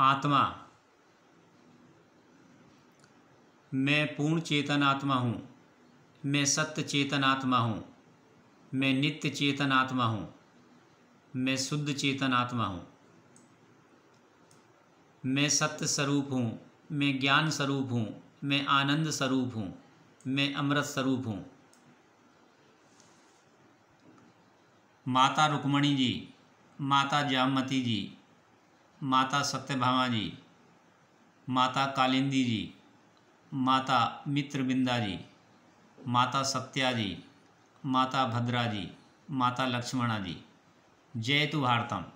आत्मा मैं पूर्ण चेतन आत्मा हूँ मैं सत्य चेतन आत्मा हूँ मैं नित्य चेतन आत्मा हूँ मैं शुद्ध चेतन आत्मा हूँ मैं सत्य स्वरूप हूँ मैं ज्ञान स्वरूप हूँ मैं आनंद स्वरूप हूँ मैं अमृत स्वरूप हूँ माता रुक्मणी जी माता जामती जी माता सत्यभामा जी माता कालिंदी जी माता मित्रबिंदा जी माता सत्या जी माता भद्रा जी माता लक्ष्मणा जी जय तु भारतम